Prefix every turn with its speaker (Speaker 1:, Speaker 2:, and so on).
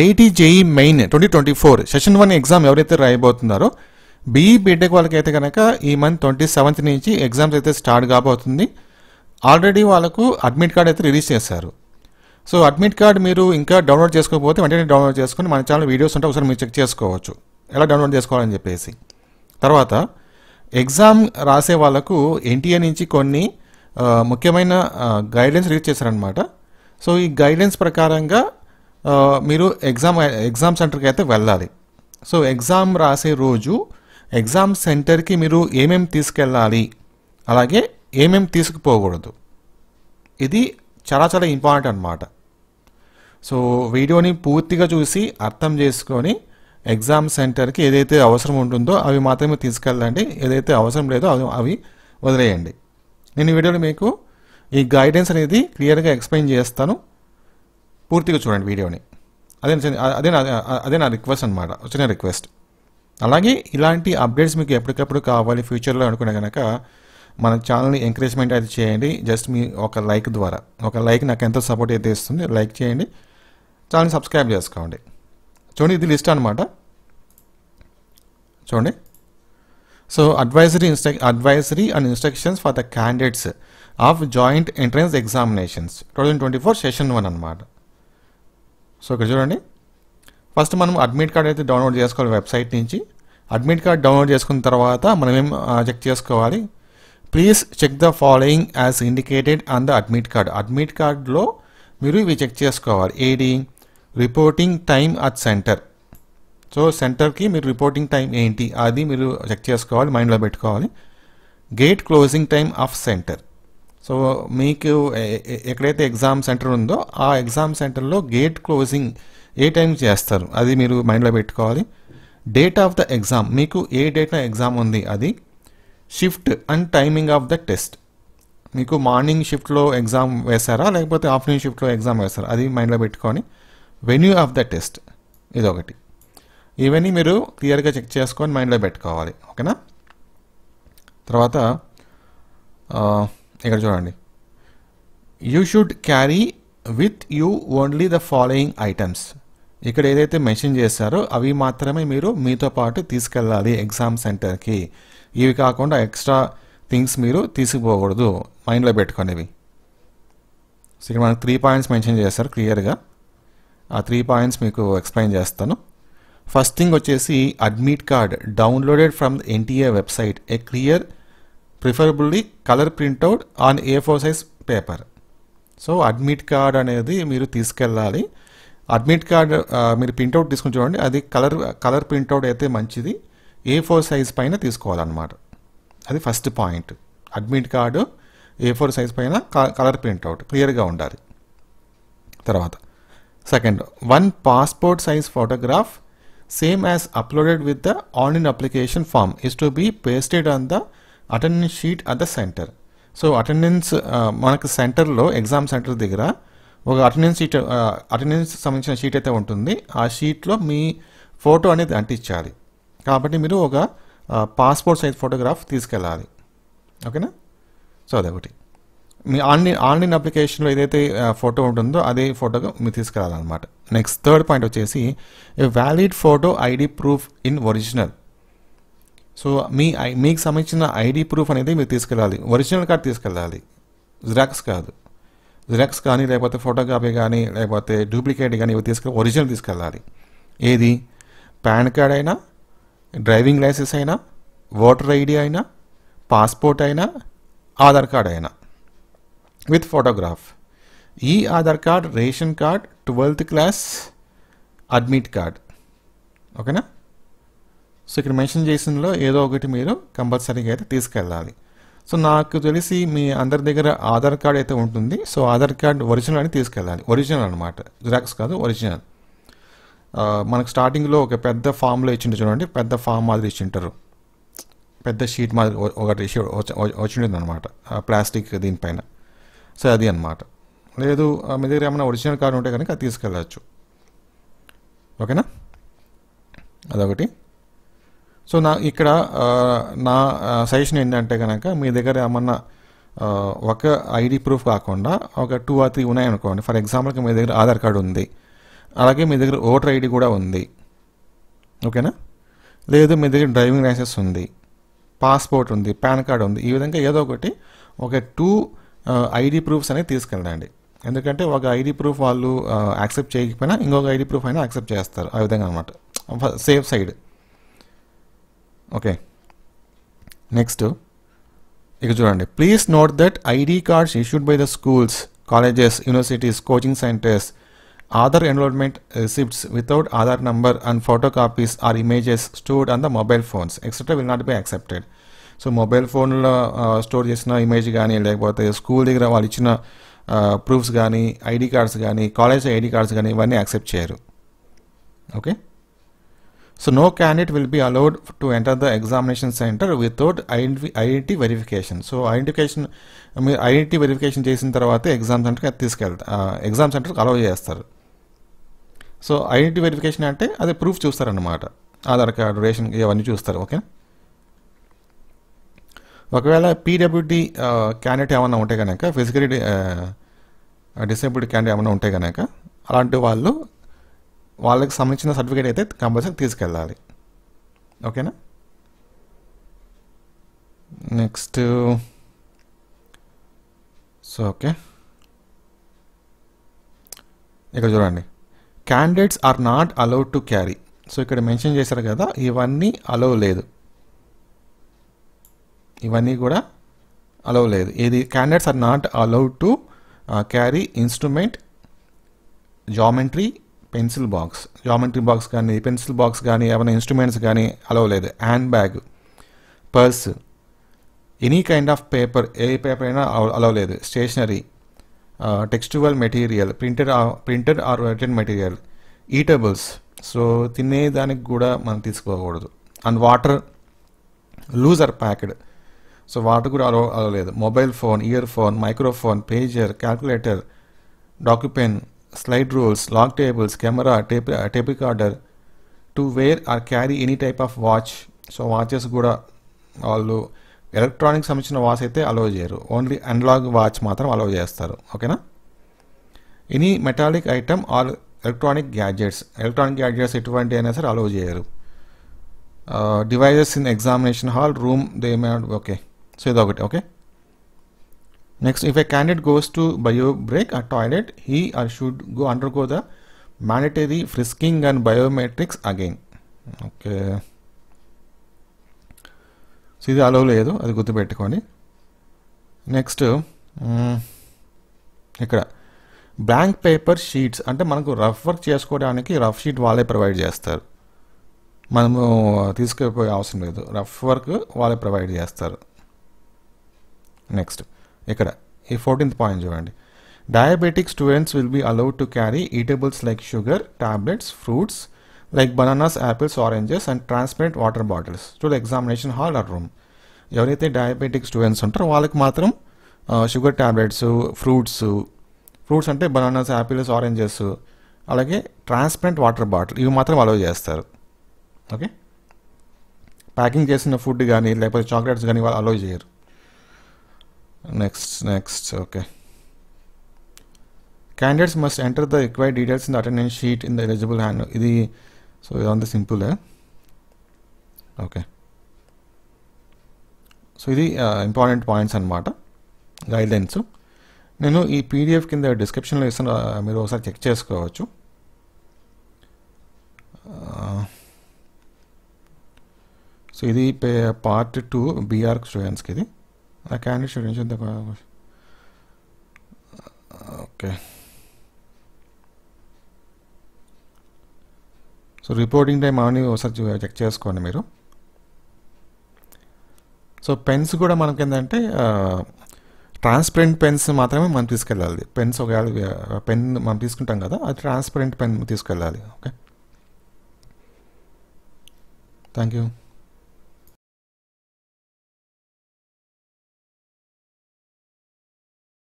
Speaker 1: IIT JEE main twenty twenty four session one exam ఎవరైతే రాయబోతున్నారో BE BTech వాళ్ళకైతే కనుక ఈ మంత్ ట్వంటీ సెవెంత్ నుంచి ఎగ్జామ్స్ అయితే స్టార్ట్ కాబోతుంది ఆల్రెడీ వాళ్ళకు అడ్మిట్ కార్డ్ అయితే రిలీజ్ చేశారు సో అడ్మిట్ కార్డ్ మీరు ఇంకా డౌన్లోడ్ చేసుకోకపోతే వెంటనే డౌన్లోడ్ చేసుకుని మన ఛానల్ వీడియోస్ ఉంటే ఒకసారి మీరు చెక్ చేసుకోవచ్చు ఎలా డౌన్లోడ్ చేసుకోవాలని చెప్పేసి తర్వాత ఎగ్జామ్ రాసే వాళ్ళకు ఎన్టీఏ నుంచి కొన్ని ముఖ్యమైన గైడెన్స్ రిలీజ్ చేశారనమాట సో ఈ గైడెన్స్ ప్రకారంగా మీరు ఎగ్జామ్ ఎగ్జామ్ సెంటర్కి అయితే వెళ్ళాలి సో ఎగ్జామ్ రాసే రోజు ఎగ్జామ్ సెంటర్కి మీరు ఏమేమి తీసుకెళ్ళాలి అలాగే ఏమేమి తీసుకుపోకూడదు ఇది చాలా చాలా ఇంపార్టెంట్ అనమాట సో వీడియోని పూర్తిగా చూసి అర్థం చేసుకొని ఎగ్జామ్ సెంటర్కి ఏదైతే అవసరం ఉంటుందో అవి మాత్రమే తీసుకెళ్ళండి ఏదైతే అవసరం లేదో అవి అవి వదిలేయండి నేను ఈ వీడియోలో మీకు ఈ గైడెన్స్ అనేది క్లియర్గా ఎక్స్ప్లెయిన్ చేస్తాను పూర్తిగా చూడండి వీడియోని అదే అదే అదే నా రిక్వెస్ట్ అనమాట వచ్చిన రిక్వెస్ట్ అలాగే ఇలాంటి అప్డేట్స్ మీకు ఎప్పటికప్పుడు కావాలి ఫ్యూచర్లో అనుకునే కనుక మన ఛానల్ని ఎంకరేజ్మెంట్ అయితే చేయండి జస్ట్ మీ ఒక లైక్ ద్వారా ఒక లైక్ నాకు ఎంతో సపోర్ట్ అయితే ఇస్తుంది లైక్ చేయండి ఛానల్ని సబ్స్క్రైబ్ చేసుకోండి చూడండి ఇది లిస్ట్ అనమాట చూడండి so advisory instruct advisory and instructions for the candidates of joint entrance examinations two thousand twenty four session one అనమాట సో ఇక్కడ చూడండి ఫస్ట్ మనం అడ్మిట్ కార్డ్ అయితే డౌన్లోడ్ చేసుకోవాలి వెబ్సైట్ నుంచి అడ్మిట్ కార్డ్ డౌన్లోడ్ చేసుకున్న తర్వాత మనం ఏం చెక్ చేసుకోవాలి please check the following as indicated on the admit card admit card మీరు ఇవి చెక్ చేసుకోవాలి ఏది reporting time at centre so సెంటర్కి మీరు రిపోర్టింగ్ టైం ఏంటి అది మీరు చెక్ చేసుకోవాలి మైండ్లో పెట్టుకోవాలి gate closing time of centre so మీకు ఎక్కడైతే ఎగ్జామ్ సెంటర్ ఉందో ఆ ఎగ్జామ్ సెంటర్లో గేట్ క్లోజింగ్ ఏ టైం చేస్తారు అది మీరు మైండ్లో పెట్టుకోవాలి డేట్ ఆఫ్ ద ఎగ్జామ్ మీకు ఏ డేట్లో ఎగ్జామ్ ఉంది అది shift and timing of the test మీకు మార్నింగ్ షిఫ్ట్లో ఎగ్జామ్ వేశారా లేకపోతే ఆఫ్టర్నూన్ షిఫ్ట్లో ఎగ్జామ్ వేస్తారా అది మైండ్లో పెట్టుకొని వెన్యూ ఆఫ్ ద టెస్ట్ ఇదొకటి ఇవన్నీ మీరు క్లియర్గా చెక్ చేసుకొని మైండ్లో పెట్టుకోవాలి ఓకేనా తర్వాత ఇక్కడ చూడండి you should carry with you only the following items ఇక్కడ ఏదైతే మెన్షన్ చేస్తారో అవి మాత్రమే మీరు మీతో పాటు తీసుకెళ్ళాలి ఎగ్జామ్ సెంటర్కి ఇవి కాకుండా ఎక్స్ట్రా థింగ్స్ మీరు తీసుకుపోకూడదు మైండ్లో పెట్టుకునేవి సో ఇక్కడ మనకు త్రీ పాయింట్స్ మెన్షన్ చేస్తారు క్లియర్గా ఆ త్రీ పాయింట్స్ మీకు ఎక్స్ప్లెయిన్ చేస్తాను ఫస్ట్ థింగ్ వచ్చేసి admit card downloaded from NTA website a clear preferably colour printout on A four size paper so admit card అనేది మీరు తీసుకెళ్ళాలి అడ్మిట్ కార్డ్ మీరు ప్రింట్అవుట్ తీసుకుని చూడండి అది కలర్ కలర్ ప్రింట్అవుట్ అయితే మంచిది ఏ ఫోర్ సైజ్ పైన తీసుకోవాలన్నమాట అది first point admit card A four size పైన కలర్ ప్రింట్అవుట్ క్లియర్గా ఉండాలి తర్వాత second one passport size photograph same as uploaded with the online application form is to be pasted on the attendance sheet at the centre so attendance మనకు సెంటర్లో exam centre దగ్గర ఒక attendance sheet attendance సంబంధించిన sheet అయితే ఉంటుంది ఆ షీట్లో మీ photo అనేది అంటించాలి కాబట్టి మీరు ఒక పాస్పోర్ట్ సైజ్ ఫోటోగ్రాఫ్ తీసుకెళ్ళాలి ఓకేనా సో అదొకటి మీ ఆన్లైన్ ఆన్లైన్ అప్లికేషన్లో ఏదైతే ఫోటో uh, ఉంటుందో అదే ఫోటోగా మీరు తీసుకురాలన్నమాట నెక్స్ట్ థర్డ్ పాయింట్ వచ్చేసి a valid photo ID proof in original so మీ మీకు సంబంధించిన ఐడి ప్రూఫ్ అనేది మీరు తీసుకెళ్ళాలి ఒరిజినల్ కార్డ్ తీసుకెళ్ళాలి జిరాక్స్ కాదు జిరాక్స్ కానీ లేకపోతే ఫోటోగ్రాఫీ కానీ లేకపోతే డూప్లికేట్ కానీ ఇవి తీసుకెళ్ళి ఒరిజినల్ తీసుకెళ్ళాలి ఏది పాన్ కార్డ్ అయినా డ్రైవింగ్ లైసెన్స్ అయినా ఓటర్ ఐడి అయినా పాస్పోర్ట్ అయినా ఆధార్ కార్డ్ అయినా విత్ ఫోటోగ్రాఫ్ ఈ Aadhaar card ration card twelfth class admit card ఓకేనా సో ఇక్కడ మెన్షన్ చేసినలో ఏదో ఒకటి మీరు కంపల్సరీగా అయితే తీసుకెళ్ళాలి సో నాకు తెలిసి మీ అందరి దగ్గర ఆధార్ కార్డ్ అయితే ఉంటుంది సో ఆధార్ కార్డ్ ఒరిజినల్ అని తీసుకెళ్ళాలి ఒరిజినల్ అనమాట జిరాక్స్ కాదు ఒరిజినల్ మనకు స్టార్టింగ్లో ఒక పెద్ద ఫామ్లో ఇచ్చిండు చూడండి పెద్ద ఫామ్ మాదిరి ఇచ్చింటారు పెద్ద షీట్ మాదిరి ఒకటి వచ్చింటుంది అనమాట ప్లాస్టిక్ దీనిపైన సో అది అనమాట లేదు మీ దగ్గర ఏమైనా ఒరిజినల్ కార్డు ఉంటే కనుక అది తీసుకెళ్ళచ్చు ఓకేనా అదొకటి సో నా ఇక్కడ నా సజెషన్ ఏంటంటే కనుక మీ దగ్గర ఏమన్నా ఒక ఐడి ప్రూఫ్ కాకుండా ఒక టూ ఆర్ త్రీ ఉన్నాయనుకోండి ఫర్ ఎగ్జాంపుల్కి మీ దగ్గర ఆధార్ కార్డు ఉంది అలాగే మీ దగ్గర ఓటర్ ఐడి కూడా ఉంది ఓకేనా లేదు మీ దగ్గర డ్రైవింగ్ లైసెన్స్ ఉంది పాస్పోర్ట్ ఉంది పాన్ కార్డు ఉంది ఈ విధంగా ఏదో ఒకటి ఒక టూ ఐడి ప్రూఫ్స్ అనేది తీసుకెళ్ళండి ఎందుకంటే ఒక ఐడి ప్రూఫ్ వాళ్ళు యాక్సెప్ట్ చేయకపోయినా ఇంకొక ఐడి ప్రూఫ్ అయినా యాక్సెప్ట్ చేస్తారు ఆ విధంగా అనమాట సేఫ్ సైడ్ ఓకే నెక్స్ట్ ఇక చూడండి please note that ID cards issued by the schools colleges universities coaching centres Aadhaar enrolment receipts without Aadhaar number and photo copies or images stored on the mobile phones etcetera will not be accepted so mobile ఫోన్లో store చేసిన image కానీ లేకపోతే school దగ్గర వాళ్ళు ఇచ్చిన proofs కానీ ID cards కానీ college ID cards కానీ ఇవన్నీ యాక్సెప్ట్ చేయరు okay So no candidate will be allowed to enter the examination center without identity verification so identification మీరు ఐడెంటిటీ వెరిఫికేషన్ చేసిన తర్వాత ఎగ్జామ్ సెంటర్కి తీసుకెళ్తారు ఎగ్జామ్ సెంటర్కి అలౌ చేస్తారు సో ఐడెంటిటీ వెరిఫికేషన్ అంటే అదే ప్రూఫ్ చూస్తారన్నమాట ఆధార్ కార్డు రేషన్ ఇవన్నీ చూస్తారు ఓకే ఒకవేళ పీడబ్ల్యూడి క్యాండిడేట్ ఏమైనా ఉంటే కనుక ఫిజికలీ డిసేబుల్డ్ క్యాండిడేట్ ఏమైనా ఉంటే కనుక అలాంటి వాళ్ళు వాళ్ళకి సంబంధించిన సర్టిఫికేట్ అయితే కంపల్సరీ తీసుకెళ్ళాలి ఓకేనా నెక్స్ట్ సో ఓకే ఇక్కడ చూడండి candidates are not allowed to carry so ఇక్కడ మెన్షన్ చేశారు కదా ఇవన్నీ అలౌ లేదు ఇవన్నీ కూడా అలౌ లేదు ఇది candidates are not allowed to carry instrument geometry pencil box geometry box కానీ పెన్సిల్ బాక్స్ కానీ ఏమైనా ఇన్స్ట్రుమెంట్స్ కానీ అలవ్ లేదు hand bag purse any kind of paper ఏ పేపర్ అయినా అలవ్ లేదు stationery textual material printed printed or written material eatables so తినేదానికి కూడా మనం తీసుకోకూడదు and water loose or packed so water కూడా అలవ్ అలవ్ లేదు mobile phone ear phone microphone pager calculator docupen slide rules log tables camera tape, uh, tape to wear or carry any type of watch so watches కూడా వాళ్ళు electronic సంబంధించిన watch అయితే అలో చేయరు only analogue watch మాత్రం allow చేస్తారు ఓకేనా any metallic item or electronic gadgets electronic gadgets ఎటువంటి అయినా సరే అలో చేయరు devices in examination hall room they may okay so ఇదొకటి okay Next, if a candidate goes to bio break or toilet, he or should go undergo the mandatory frisking and biometrics again. Okay so ఇది allow లేదు అది గుర్తుపెట్టుకోండి next mm, ఇక్కడ blank paper sheets అంటే మనకు rough work చేసుకోవడానికి rough sheet వాళ్ళే provide చేస్తారు మనము తీసుకుపోయే అవసరం లేదు రఫ్ వర్క్ వాళ్ళే ప్రొవైడ్ చేస్తారు నెక్స్ట్ ఇక్కడ ఈ ఫోర్టీన్త్ పాయింట్ చూడండి diabetic students will be allowed to carry eatables like sugar tablets fruits like bananas apples oranges and transparent water bottles to examination hall or room ఎవరైతే diabetic students ఉంటారో వాళ్ళకి మాత్రం sugar tablets fruits fruits అంటే bananas apples oranges అలాగే transparent water bottle ఇవి మాత్రం allow చేస్తారు okay packing చేసిన ఫుడ్ కానీ లేకపోతే చాక్లెట్స్ కానీ వాళ్ళు అలౌ చేయరు Next, next, okay. Candidates must enter the required details in the attendance sheet in the eligible hand. Idi, so on the simple eh? Okay so ఇది important points అనమాట guidelines నేను ఈ PDF కింద డిస్క్రిప్షన్లో ఇస్తాను మీరు ఒకసారి చెక్ చేసుకోవచ్చు సో ఇది పార్ట్ టూ బీఆర్ స్టూడెంట్స్కి ఇది నా candidate should ensure the so reporting time అవన్నీ ఒకసారి చెక్ చేసుకోండి మీరు సో పెన్స్ కూడా మనకి ఏంటంటే ట్రాన్స్పరెంట్ పెన్స్ మాత్రమే మనం తీసుకెళ్ళాలి పెన్స్ ఒకవేళ పెన్ మనం తీసుకుంటాం కదా అది ట్రాన్స్పరెంట్ పెన్ తీసుకెళ్ళాలి ఓకే థ్యాంక్ యూ